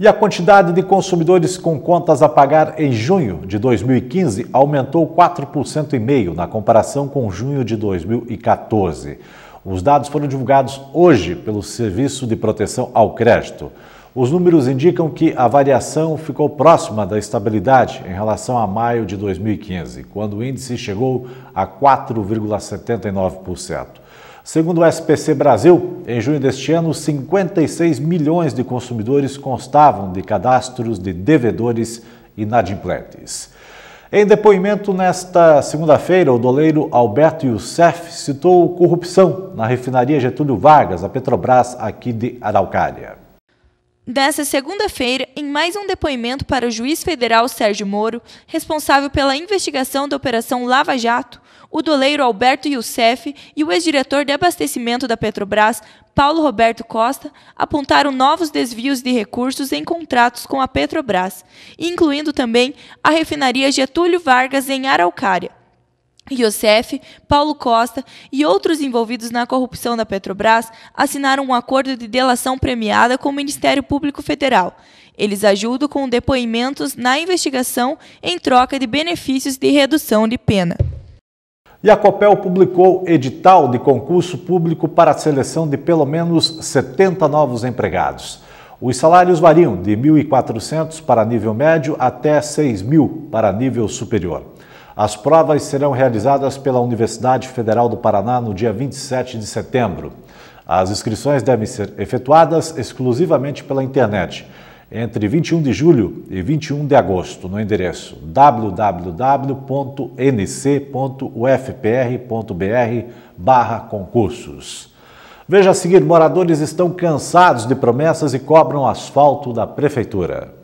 E a quantidade de consumidores com contas a pagar em junho de 2015 aumentou 4,5% na comparação com junho de 2014. Os dados foram divulgados hoje pelo Serviço de Proteção ao Crédito. Os números indicam que a variação ficou próxima da estabilidade em relação a maio de 2015, quando o índice chegou a 4,79%. Segundo o SPC Brasil, em junho deste ano, 56 milhões de consumidores constavam de cadastros de devedores inadimplentes. Em depoimento nesta segunda-feira, o doleiro Alberto Youssef citou corrupção na refinaria Getúlio Vargas, a Petrobras, aqui de Araucária dessa segunda-feira em mais um depoimento para o juiz federal Sérgio Moro, responsável pela investigação da Operação Lava Jato, o doleiro Alberto Youssef e o ex-diretor de abastecimento da Petrobras, Paulo Roberto Costa, apontaram novos desvios de recursos em contratos com a Petrobras, incluindo também a refinaria Getúlio Vargas em Araucária, Iosef, Paulo Costa e outros envolvidos na corrupção da Petrobras assinaram um acordo de delação premiada com o Ministério Público Federal. Eles ajudam com depoimentos na investigação em troca de benefícios de redução de pena. E a Copel publicou edital de concurso público para a seleção de pelo menos 70 novos empregados. Os salários variam de 1.400 para nível médio até 6.000 para nível superior. As provas serão realizadas pela Universidade Federal do Paraná no dia 27 de setembro. As inscrições devem ser efetuadas exclusivamente pela internet entre 21 de julho e 21 de agosto no endereço www.nc.ufpr.br/concursos. Veja a seguir, moradores estão cansados de promessas e cobram asfalto da prefeitura.